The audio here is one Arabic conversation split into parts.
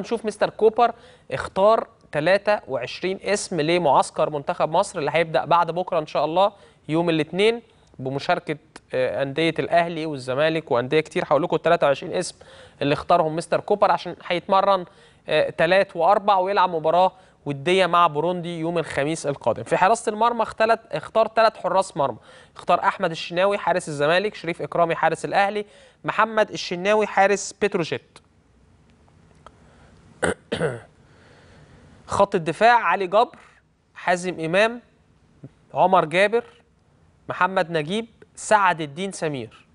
نشوف مستر كوبر اختار 23 اسم لمعسكر منتخب مصر اللي هيبدا بعد بكره ان شاء الله يوم الاثنين بمشاركه آه، انديه الاهلي والزمالك وانديه كتير هقول لكم ال 23 اسم اللي اختارهم مستر كوبر عشان هيتمرن ثلاث آه، واربع ويلعب مباراه وديه مع بوروندي يوم الخميس القادم في حراسه المرمى اختلت اختار ثلاث حراس مرمى اختار احمد الشناوي حارس الزمالك شريف اكرامي حارس الاهلي محمد الشناوي حارس بتروجيت خط الدفاع علي جبر حازم امام عمر جابر محمد نجيب سعد الدين سمير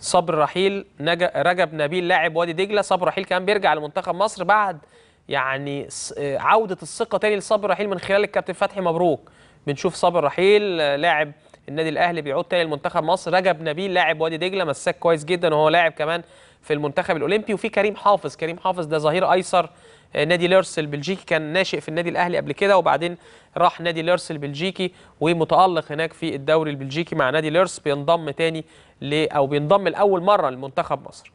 صبر رحيل نج... رجب نبيل لاعب وادي دجله صبر رحيل كمان بيرجع لمنتخب مصر بعد يعني عوده الثقه تاني لصبر رحيل من خلال الكابتن فتحي مبروك بنشوف صبر رحيل لاعب النادي الاهلي بيعود تاني لمنتخب مصر رجب نبيل لاعب وادي دجله مساك كويس جدا وهو لاعب كمان في المنتخب الاولمبي وفي كريم حافظ كريم حافظ ده ظهير ايسر آه، نادي ليرس البلجيكي كان ناشئ في النادي الاهلي قبل كده وبعدين راح نادي ليرس البلجيكي ومتالق هناك في الدوري البلجيكي مع نادي ليرس بينضم تاني ل او بينضم لاول مره لمنتخب مصر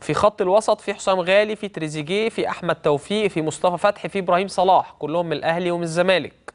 في خط الوسط في حسام غالي في تريزيجيه في احمد توفيق في مصطفى فتحي في ابراهيم صلاح كلهم من الاهلي ومن الزمالك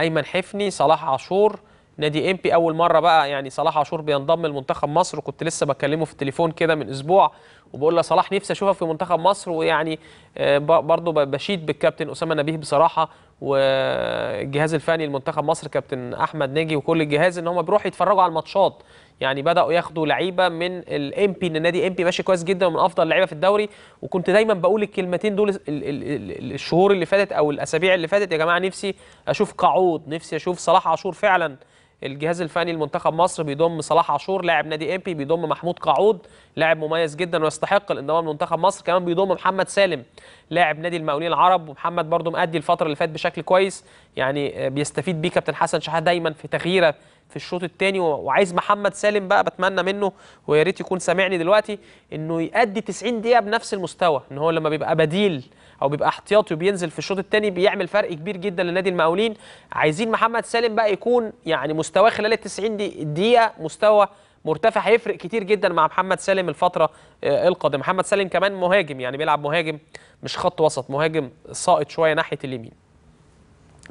ايمن حفني صلاح عاشور نادي امبي اول مره بقى يعني صلاح عاشور بينضم لمنتخب مصر وكنت لسه بكلمه في التليفون كده من اسبوع وبقول له صلاح نفسي اشوفك في منتخب مصر ويعني آه، برضه بشيد بالكابتن اسامه نبيه بصراحه والجهاز الفني لمنتخب مصر كابتن احمد ناجي وكل الجهاز ان هم بيروحوا يتفرجوا على الماتشات يعني بداوا ياخدوا لعيبه من الام بي ان نادي ام بي ماشي كويس جدا ومن افضل اللعيبه في الدوري وكنت دايما بقول الكلمتين دول الشهور اللي فاتت او الاسابيع اللي فاتت يا جماعه نفسي اشوف قعود نفسي اشوف صلاح عاشور فعلا الجهاز الفني لمنتخب مصر بيضم صلاح عاشور لاعب نادي امبي بيضم محمود قعود لاعب مميز جدا ويستحق الانضمام لمنتخب مصر كمان بيضم محمد سالم لاعب نادي المقاولين العرب ومحمد برده مأدي الفتره اللي فاتت بشكل كويس يعني آه، بيستفيد بيه كابتن حسن شحات دايما في تغييره في الشوط الثاني وعايز محمد سالم بقى بتمنى منه ويا ريت يكون سامعني دلوقتي انه يأدي 90 دقيقه بنفس المستوى ان هو لما بيبقى بديل او بيبقى احتياطي وبينزل في الشوط الثاني بيعمل فرق كبير جدا لنادي المقاولين عايزين محمد سالم بقى يكون يعني مستواه خلال ال 90 دقيقه مستوى مرتفع هيفرق كتير جدا مع محمد سالم الفتره آه، القادمه محمد سالم كمان مهاجم يعني بيلعب مهاجم مش خط وسط مهاجم سائط شويه ناحيه اليمين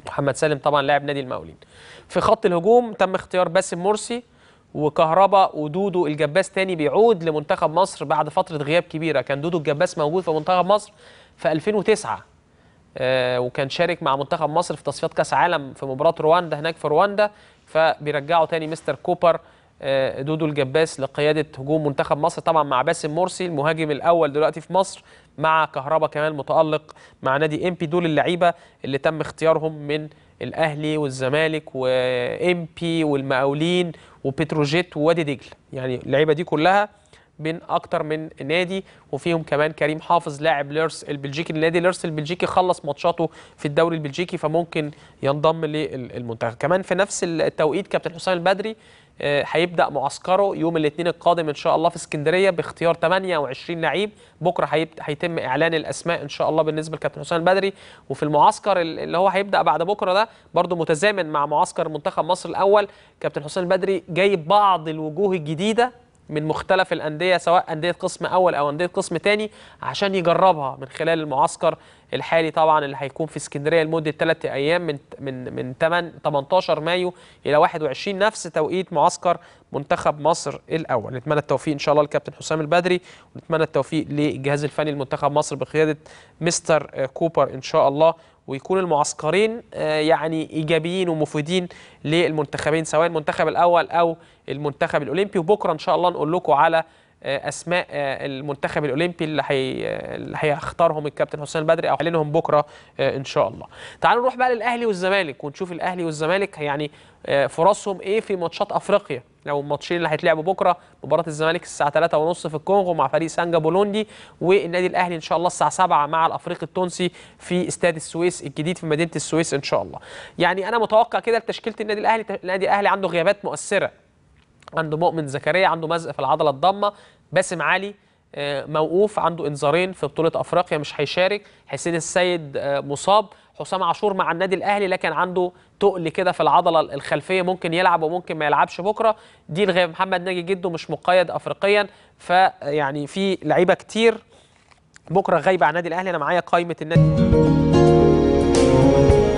محمد سالم طبعا لاعب نادي المقاولين في خط الهجوم تم اختيار باسم مرسي وكهربا ودودو الجباس تاني بيعود لمنتخب مصر بعد فتره غياب كبيره كان دودو الجباس موجود في منتخب مصر في 2009 آه وكان شارك مع منتخب مصر في تصفيات كاس عالم في مباراه رواندا هناك في رواندا فبيرجعه تاني مستر كوبر آه، دودو الجباس لقياده هجوم منتخب مصر طبعا مع باسم مرسي المهاجم الاول دلوقتي في مصر مع كهربا كمان متالق مع نادي امبي دول اللعيبه اللي تم اختيارهم من الاهلي والزمالك وامبي والمقاولين وبتروجيت ووادي دجله يعني اللعيبه دي كلها من اكتر من نادي وفيهم كمان كريم حافظ لاعب ليرس البلجيكي النادي ليرس البلجيكي خلص ماتشاته في الدوري البلجيكي فممكن ينضم للمنتخب كمان في نفس التوقيت كابتن حسام البدري آه، هيبدا معسكره يوم الاثنين القادم ان شاء الله في اسكندريه باختيار 28 لعيب بكره هيتم اعلان الاسماء ان شاء الله بالنسبه لكابتن حسام البدري وفي المعسكر اللي هو هيبدا بعد بكره ده برده متزامن مع معسكر منتخب مصر الاول كابتن حسام البدري جايب بعض الوجوه الجديده من مختلف الأندية سواء أندية قسم أول أو أندية قسم ثاني عشان يجربها من خلال المعسكر الحالي طبعا اللي هيكون في اسكندرية لمدة ثلاث أيام من من من 8 18 مايو إلى 21 نفس توقيت معسكر منتخب مصر الأول نتمنى التوفيق إن شاء الله للكابتن حسام البدري ونتمنى التوفيق للجهاز الفني لمنتخب مصر بقيادة مستر آه، كوبر إن شاء الله ويكون المعسكرين آه، يعني ايجابيين ومفيدين للمنتخبين سواء المنتخب الاول او المنتخب الاولمبي وبكره ان شاء الله نقول لكم على آه، اسماء آه، المنتخب الاولمبي اللي هي اللي هيختارهم الكابتن حسام البدري او هيعلنهم بكره آه، ان شاء الله. تعالوا نروح بقى للاهلي والزمالك ونشوف الاهلي والزمالك يعني فرصهم ايه في ماتشات افريقيا لو الماتشين اللي هيتلعبوا بكره مباراه الزمالك الساعه 3:30 في الكونغو مع فريق سانجا بولوندي والنادي الاهلي ان شاء الله الساعه 7 مع الافريقي التونسي في استاد السويس الجديد في مدينه السويس ان شاء الله. يعني انا متوقع كده لتشكيله النادي الاهلي النادي الاهلي عنده غيابات مؤثره عنده مؤمن زكريا عنده مزق في العضله الضمه باسم علي آه، موقوف عنده انذارين في بطوله افريقيا مش هيشارك حسين السيد آه، مصاب حسام عاشور مع النادي الاهلي لكن عنده تقل كده في العضله الخلفيه ممكن يلعب وممكن ما يلعبش بكره دي لغايه محمد ناجي جده مش مقيد افريقيا فيعني آه، في لعيبه كتير بكره غايبه عن النادي الاهلي انا معايا قائمه النادي